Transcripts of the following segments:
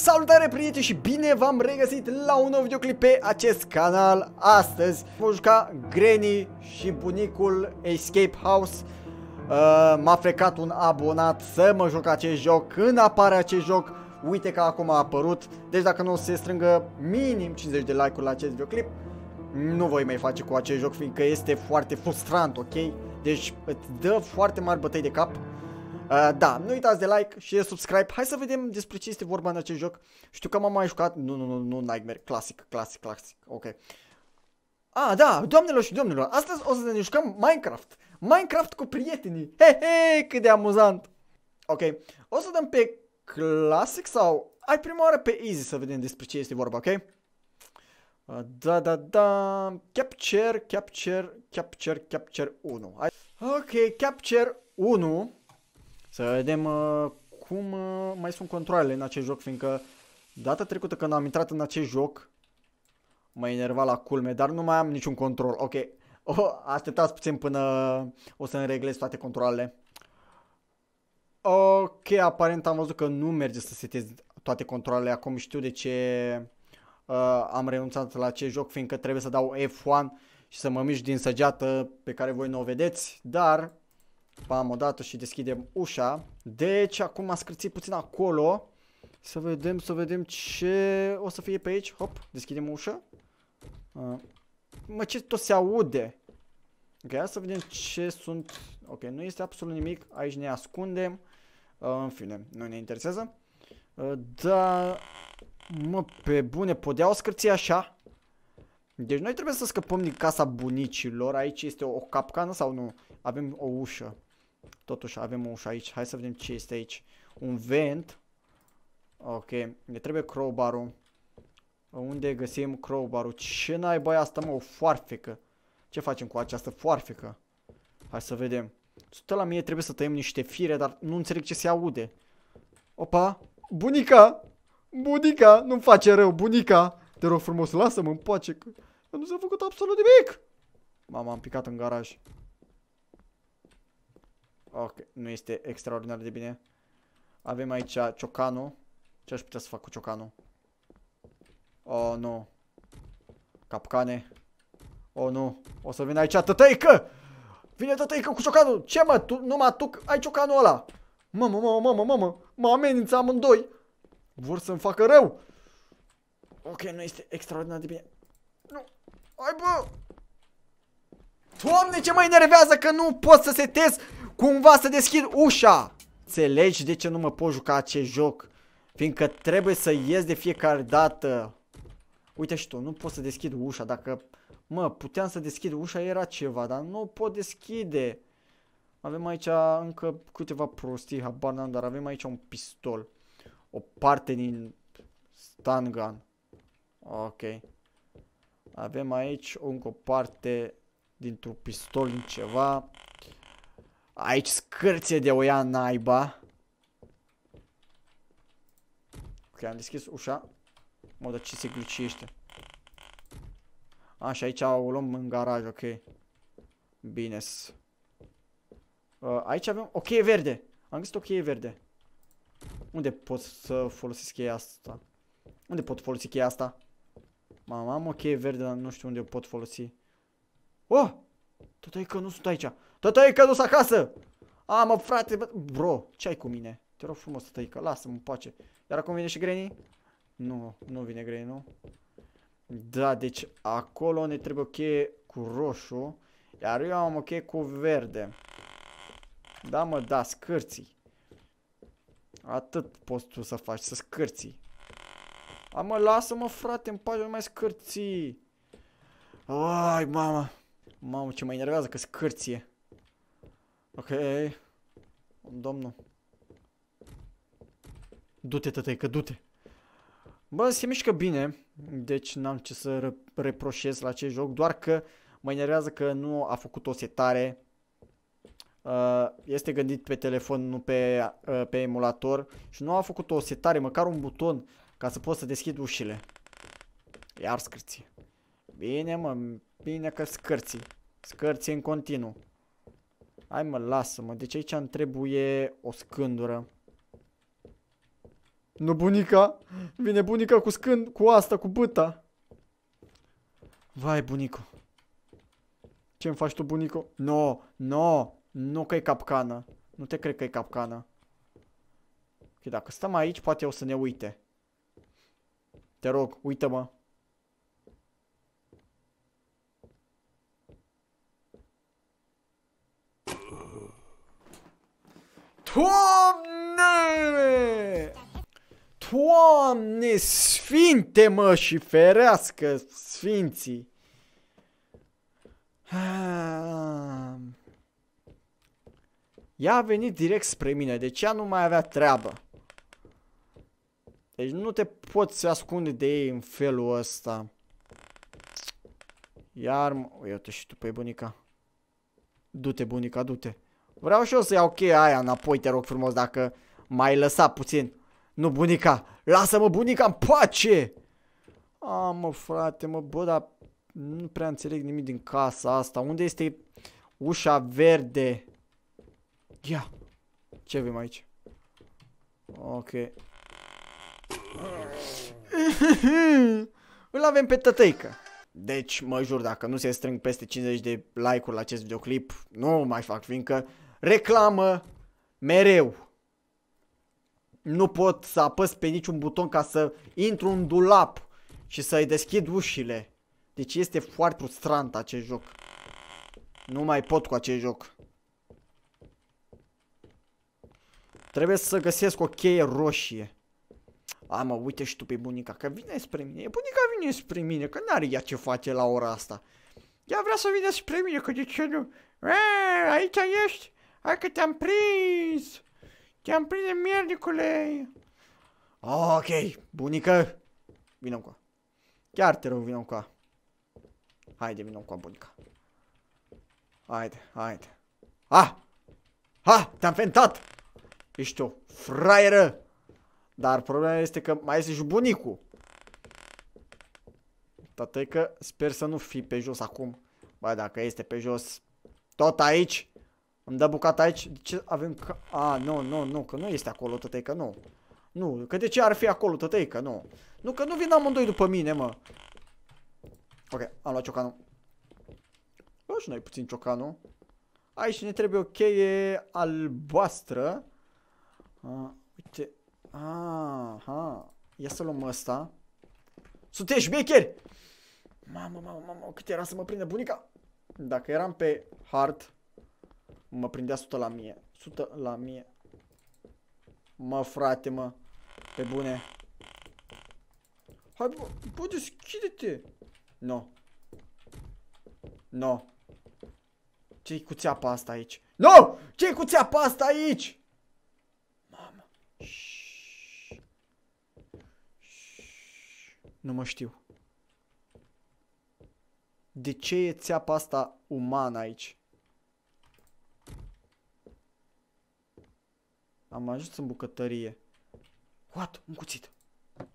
Salutare prieteni și bine v-am regăsit la un nou videoclip pe acest canal Astăzi vom juca Granny și bunicul Escape House uh, M-a frecat un abonat să mă joc acest joc Când apare acest joc, uite că acum a apărut Deci dacă nu se strângă minim 50 de like-uri la acest videoclip Nu voi mai face cu acest joc, fiindcă este foarte frustrant, ok? Deci îți dă foarte mari bătăi de cap Uh, da, nu uitați de like, și de subscribe. Hai să vedem despre ce este vorba în acest joc. Știu că m-am mai jucat. Nu, nu, nu, nu, Nightmare. Clasic, clasic, clasic. Ok. Ah, da, doamnelor și domnilor, astăzi o să ne jucăm Minecraft. Minecraft cu prietenii. He, he, cât de amuzant. Ok, o să dăm pe clasic sau... Ai prima oară pe easy să vedem despre ce este vorba, ok? Uh, da, da, da, capture, capture, capture, capture 1. Ok, capture 1 să vedem uh, cum uh, mai sunt controlele în acest joc, fiindcă data trecută când am intrat în acest joc, mă enerva la culme, dar nu mai am niciun control. Ok, oh, așteptați puțin până o să înreglez toate controlele. Ok, aparent am văzut că nu merge să setez toate controlele. Acum știu de ce uh, am renunțat la acest joc, fiindcă trebuie să dau F1 și să mă mișc din săgeată pe care voi nu o vedeți, dar Bam, odată și deschidem ușa. Deci, acum scârțit puțin acolo. Să vedem, să vedem ce o să fie pe aici. Hop, deschidem ușa. Mă, ce tot se aude? Ok, hai să vedem ce sunt. Ok, nu este absolut nimic. Aici ne ascundem. în fine, nu ne interesează. da... Mă, pe bune, podea o scârție așa? Deci noi trebuie să scăpăm din casa bunicilor. Aici este o capcană sau nu? Avem o ușă. Totuși avem o ușă aici. Hai să vedem ce este aici. Un vent. Ok. Ne trebuie crowbar-ul. Unde găsim crowbar-ul? Ce naiba e asta, mă? O foarfecă. Ce facem cu această foarfecă? Hai să vedem. Sută la mie trebuie să tăiem niște fire, dar nu înțeleg ce se aude. Opa! Bunica! Bunica! Nu-mi face rău, bunica! Te rog frumos, lasă-mă în pace, că nu s-a făcut absolut nimic! Mama, am picat în garaj. Ok, nu este extraordinar de bine. Avem aici ciocanul. Ce aș putea să fac cu ciocanul? Oh, nu. Capcane. Oh, nu. O să vin aici tătăică! Vine tătăică cu ciocanul! Ce mă? Tu, numai tu ai ciocanul ăla! Mamă, mamă, mamă, mamă! Mă amenință amândoi! Vor să-mi facă rău! Ok, nu este extraordinar de bine. Nu! Hai bă! Doamne, ce mă enervează că nu pot să setez cumva să deschid ușa. Înțelegi de ce nu mă pot juca acest joc? Fiindcă trebuie să ies de fiecare dată. Uite și tu, nu pot să deschid ușa. Dacă, mă, puteam să deschid ușa era ceva, dar nu pot deschide. Avem aici încă câteva prostii, habar n-am, dar avem aici un pistol. O parte din stun gun. Ok. Avem aici încă o parte dintr-un pistol din ceva. Aici scârție de oia naiba. Ok, am deschis ușa. Mă, dar ce se gluciește? Așa, aici o luăm în garaj, ok. Bine. -s. Uh, aici avem o cheie verde. Am găsit o cheie verde. Unde pot să folosesc cheia asta? Unde pot folosi cheia asta? Mamă, am o cheie verde, dar nu știu unde o pot folosi. Oh! e că nu sunt aici. e că nu sunt acasă! A, mă, frate, bă. bro, ce ai cu mine? Te rog frumos, e că lasă-mă în pace. Iar acum vine și Granny? Nu, nu vine Granny, nu? Da, deci acolo ne trebuie o cheie cu roșu. Iar eu am o cheie cu verde. Da, mă, da, scârții. Atât poți tu să faci, să scârții. A, mă, lasă-mă, frate, în pace, nu mai scârții. Ai, mama. Mamă, ce mă enervează că scârție. Ok. Ok. Domnul. Du-te, tătăi, că du-te. Bă, se mișcă bine, deci n-am ce să reproșez la acest joc, doar că mă enervează că nu a făcut o setare. Uh, este gândit pe telefon, nu pe, uh, pe emulator și nu a făcut o setare, măcar un buton ca să poți să deschid ușile. Iar scârție. Bine, mă, bine că scârții. Scârții în continuu. Hai mă, lasă-mă, deci aici îmi trebuie o scândură. Nu bunica? Vine bunica cu scând, cu asta, cu băta. Vai, bunico. Ce-mi faci tu, bunico? No, no, nu că e capcană. Nu te cred că e capcană. Ok, dacă stăm aici, poate o să ne uite. Te rog, uită-mă. Toamne! Toamne, sfinte mă și ferească sfinții! Ea a venit direct spre mine, deci ce nu mai avea treabă. Deci nu te poți ascunde de ei în felul ăsta. Iar, uite și tu pe bunica. Du-te bunica, du-te. Vreau și eu să iau cheia aia înapoi, te rog frumos, dacă mai lăsa puțin. Nu, bunica! Lasă-mă, bunica, în pace! A, mă, frate, mă, bă, dar nu prea înțeleg nimic din casa asta. Unde este ușa verde? Ia! Ce avem aici? Ok. Îl avem pe tătăică. Deci, mă jur, dacă nu se strâng peste 50 de like-uri la acest videoclip, nu mai fac, fiindcă reclamă mereu. Nu pot să apăs pe niciun buton ca să intru în dulap și să-i deschid ușile. Deci este foarte frustrant acest joc. Nu mai pot cu acest joc. Trebuie să găsesc o cheie roșie. A, mă, uite și tu pe bunica, că vine spre mine. Bunica vine spre mine, că n-are ea ce face la ora asta. Ea vrea să vină spre mine, că de ce nu? E, aici ești? Hai că te-am prins! Te-am prins de miernicule! ok, bunică! Vină cu Chiar te rog, vină cu Haide, vină cu bunica. Haide, haide. Ha! Ha! Te-am fentat! Ești o fraieră! Dar problema este că mai este și bunicul. Tată că sper să nu fi pe jos acum. Ba, dacă este pe jos, tot aici, am dat bucata aici. De ce avem... Ca... A, nu, nu, nu, că nu este acolo, tătei, că nu. Nu, că de ce ar fi acolo, tătei, că nu. Nu, că nu vin amândoi după mine, mă. Ok, am luat ciocanul. Bă, și noi puțin ciocanul. Aici ne trebuie o cheie albastră. A, uite. Aha. Ia să luăm ăsta. Sunteți becheri! Mamă, mamă, mamă, cât era să mă prindă bunica? Dacă eram pe hard, Mă prindea 100 la mie. 100 la mie. Mă, frate, mă. Pe bune. Hai, bă, bă deschide-te. No. No. Ce-i cu țeapa asta aici? No! Ce-i cu țeapa asta aici? Mamă. Nu mă știu. De ce e țeapa asta umană aici? Am ajuns în bucătărie. What? Un cuțit.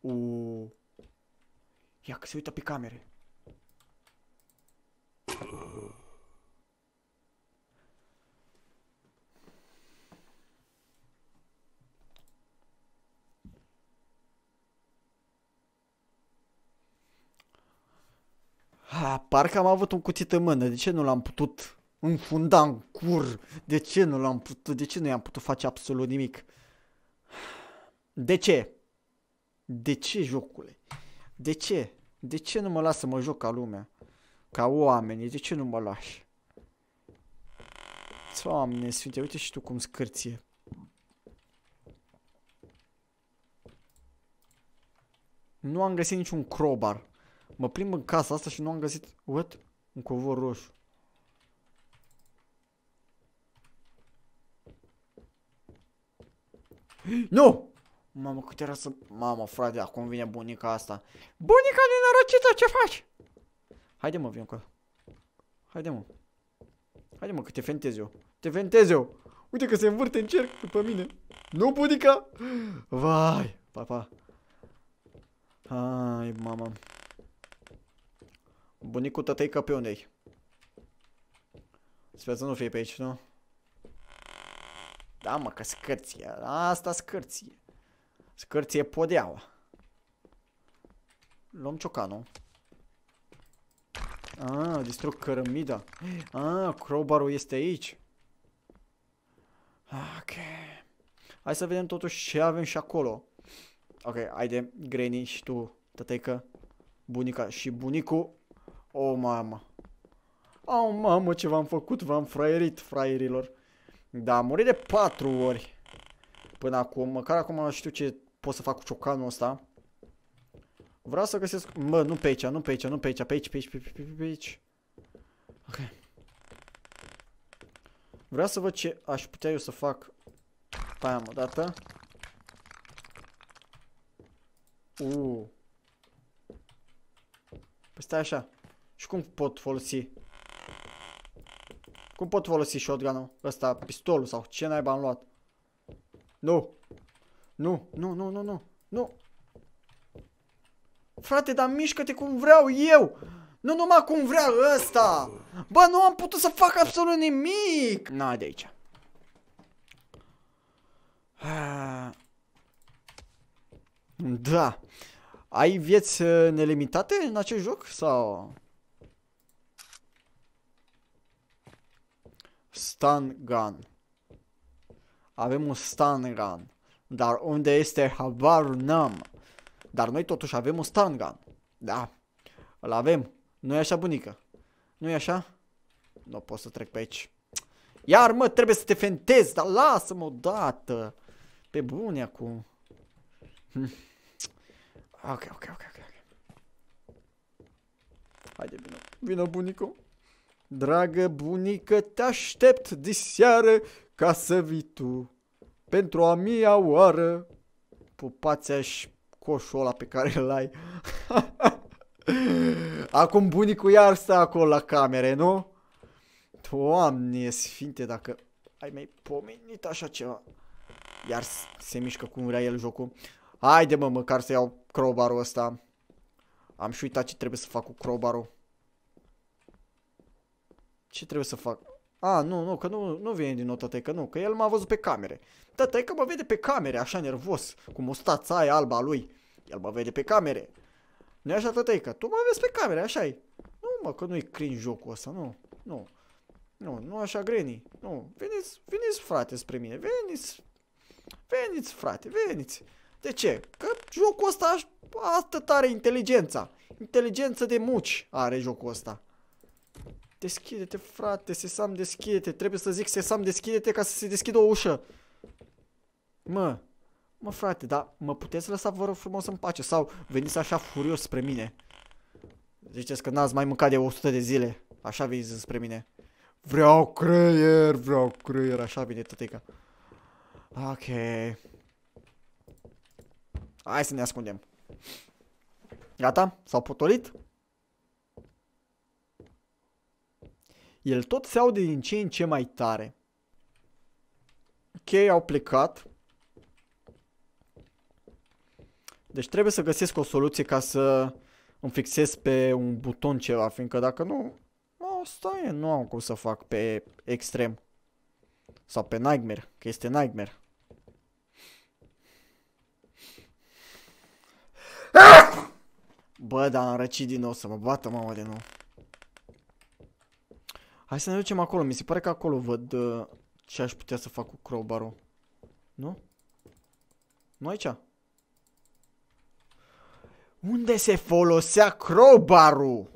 Uuu. Ia că se uită pe camere. Ha, parcă am avut un cuțit în mână. De ce nu l-am putut un fundan cur. De ce nu l-am putut, de ce nu i-am putut face absolut nimic? De ce? De ce, jocule? De ce? De ce nu mă lasă să mă joc ca lumea? Ca oamenii, de ce nu mă lași? Doamne sfinte, uite și tu cum scârție. Nu am găsit niciun crobar. Mă plimb în casa asta și nu am găsit... What? Un covor roșu. Nu! Mamă, cât era să... Mamă, frate, acum vine bunica asta. Bunica nenorocită, ce faci? Haide mă, cu... Haide mă. Haide mă, că te fentez eu. Te fentez eu. Uite că se învârte în cerc după mine. Nu, bunica? Vai, pa, pa. Hai, mama. Bunicul tătăi că pe unde -i? Sper să nu fie pe aici, nu? Da, mă, că scârție. Asta scârție. Scârție podeaua. Luăm ciocanul. Ah, distrug cărămida. Ah, crowbarul este aici. Ok. Hai să vedem totuși ce avem și acolo. Ok, haide, Granny și tu, tătăică, bunica și bunicu O, oh, mamă. O, oh, mamă, ce v-am făcut, v-am fraierit, fraierilor. Da, a murit de 4 ori până acum. Măcar acum știu ce pot să fac cu ciocanul ăsta. Vreau să găsesc... Mă, nu pe aici, nu pe aici, nu pe aici, pe aici, pe aici, pe aici, pe aici. Pe aici. Ok. Vreau să văd ce aș putea eu să fac. aia, mă, dată. Uuu. Uh. Păi stai așa. Și cum pot folosi? Cum pot folosi shotgun-ul? Ăsta, pistolul sau ce naiba am luat? Nu! Nu, nu, nu, nu, nu, nu! Frate, dar mișcă-te cum vreau eu! Nu numai cum vrea ăsta! Bă, nu am putut să fac absolut nimic! Na, de aici. Da. Ai vieți nelimitate în acest joc? Sau... stun gun. Avem un stun gun. Dar unde este habar n-am. Dar noi totuși avem un stun gun. Da. Îl avem. nu e așa, bunică? nu e așa? Nu pot să trec pe aici. Iar, mă, trebuie să te fentezi, dar lasă-mă odată. Pe bune acum. Hm. Ok, ok, ok, ok. Haide, vină, vină bunicul. Dragă bunică, te aștept diseară ca să vii tu pentru a mia oară. Pupația și coșul ăla pe care îl ai. Acum bunicul iar stă acolo la camere, nu? Doamne sfinte, dacă ai mai pomenit așa ceva. Iar se mișcă cum vrea el jocul. Haide mă, măcar să iau crowbarul ăsta. Am și uitat ce trebuie să fac cu crowbarul. Ce trebuie să fac? A, nu, nu, că nu, nu vine din nou tătai, că nu, că el m-a văzut pe camere. Tătai că mă vede pe camere, așa nervos, cu mustața aia alba lui. El mă vede pe camere. nu așa, tătai, că tu mă vezi pe camere, așa e. Nu, mă, că nu-i crin jocul ăsta, nu, nu. Nu, nu așa, greni nu. Veniți, veniți, frate, spre mine, veniți. Veniți, frate, veniți. De ce? Că jocul ăsta, asta tare inteligența. Inteligență de muci are jocul ăsta. Deschide-te, frate, sesam, deschide-te. Trebuie să zic sesam, deschide-te ca să se deschidă o ușă. Mă, mă frate, da, mă puteți lăsa, vă rog frumos, în pace? Sau veniți așa furios spre mine? Ziceți că n-ați mai mâncat de 100 de zile. Așa veniți spre mine. Vreau creier, vreau creier, așa vine tătica. Ok. Hai să ne ascundem. Gata? S-au potolit? El tot se aude din ce în ce mai tare. Ok, au plecat. Deci trebuie să găsesc o soluție ca să îmi fixez pe un buton ceva, fiindcă dacă nu... Asta e, nu am cum să fac pe extrem. Sau pe nightmare, că este nightmare. Bă, dar am răcit din nou să mă bată mama de nou. Hai să ne ducem acolo. Mi se pare că acolo văd uh, ce aș putea să fac cu crowbar-ul. Nu? Nu aici? Unde se folosea crowbar-ul?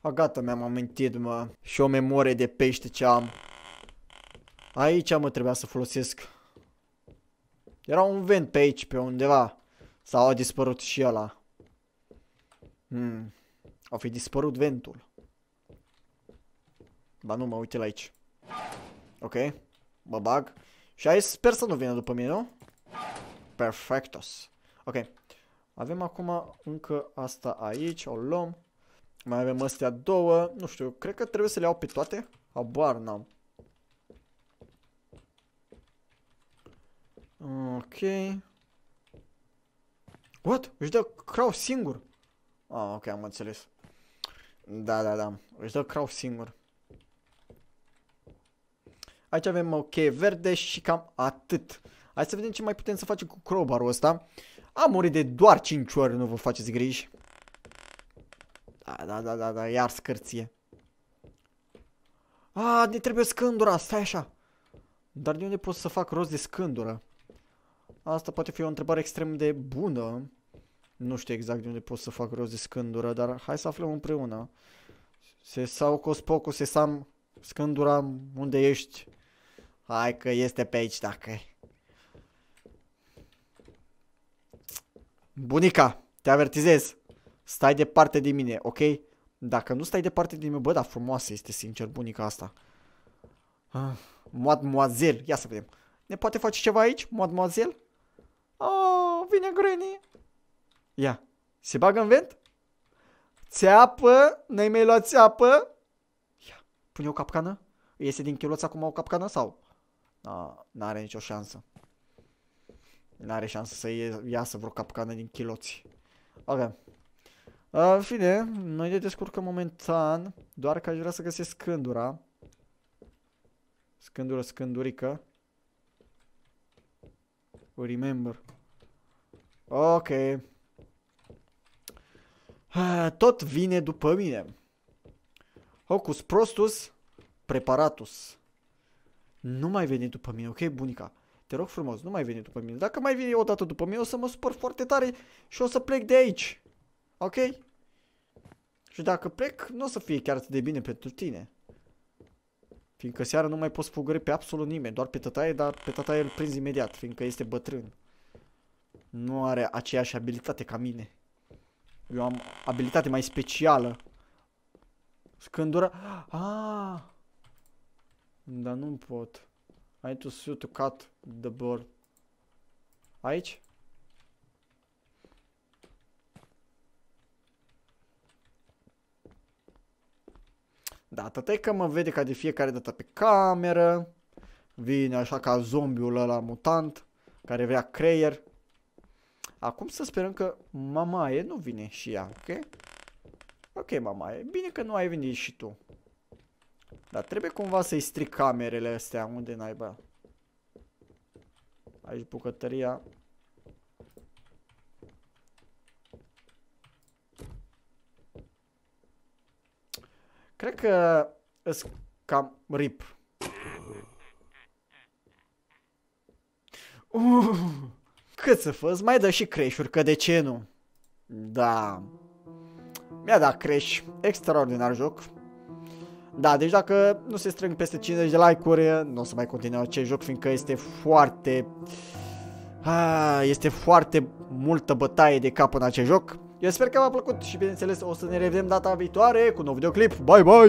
A, gata, mi-am amintit, mă. Și o memorie de pește ce am. Aici, mă, trebuia să folosesc. Era un vent pe aici, pe undeva. Sau a dispărut și ăla. Hmm. Au fi dispărut ventul. Ba nu, mă uite la aici. Ok. Mă bag. Și ai sper să nu vină după mine, nu? Perfectos. Ok. Avem acum încă asta aici. O luăm. Mai avem astea două. Nu știu, cred că trebuie să le iau pe toate. Abar n-am. Ok. What? Își dă crau singur. Ah, ok, am înțeles. Da, da, da. Își dă crau singur. Aici avem o ok verde și cam atât. Hai să vedem ce mai putem să facem cu crowbarul ăsta. Am murit de doar 5 ori, nu vă faceți griji. Da, da, da, da, da, iar scârție. A, ne trebuie scândura, stai așa. Dar de unde pot să fac rost de scândură? Asta poate fi o întrebare extrem de bună. Nu știu exact de unde pot să fac rost de scândură, dar hai să aflăm împreună. Se sau cospocu, se sam scândura unde ești. Hai că este pe aici dacă Bunica, te avertizez. Stai departe de mine, ok? Dacă nu stai departe de mine, bă, dar frumoasă este, sincer, bunica asta. Ah, mademoiselle, ia să vedem. Ne poate face ceva aici, mademoiselle? Oh, vine Granny. Ia. Se bagă în vent? Țeapă? N-ai mai luat țeapă? Ia. Pune o capcană? iese din chiloț acum o capcană sau? Nu, n-are nicio șansă. N-are șansă să iasă vreo capcană din chiloți. Ok. În fine, noi ne descurcăm momentan, doar că aș vrea să găsesc scândura. Scândură, scândurică. Remember. Ok. Tot vine după mine. Hocus prostus, preparatus. Nu mai veni după mine, ok, bunica? Te rog frumos, nu mai veni după mine. Dacă mai vine o dată după mine, o să mă supăr foarte tare și o să plec de aici. Ok? Și dacă plec, nu o să fie chiar atât de bine pentru tine. Fiindcă seara nu mai poți fugări pe absolut nimeni, doar pe tataie, dar pe tataie îl prinzi imediat, fiindcă este bătrân. Nu are aceeași abilitate ca mine. Eu am abilitate mai specială. Scândură. Ah! Dar nu pot. I to shoot to cut the board. Aici? Da, tata că mă vede ca de fiecare dată pe cameră. Vine așa ca zombiul ăla mutant care vrea creier. Acum să sperăm că mamaie nu vine și ea, ok? Ok, mamaie, bine că nu ai venit și tu. Dar trebuie cumva să-i stric camerele astea, unde naiba? Aici bucătăria. Cred că îs cam rip. Uh. Cât să fost, mai dă și creșuri, că de ce nu? Da... Mi-a dat creș, extraordinar joc. Da, deci dacă nu se strâng peste 50 de like-uri, nu o să mai continuăm acest joc, fiindcă este foarte... Ah, este foarte multă bătaie de cap în acest joc. Eu sper că v-a plăcut și bineînțeles o să ne revedem data viitoare cu un nou videoclip. Bye, bye!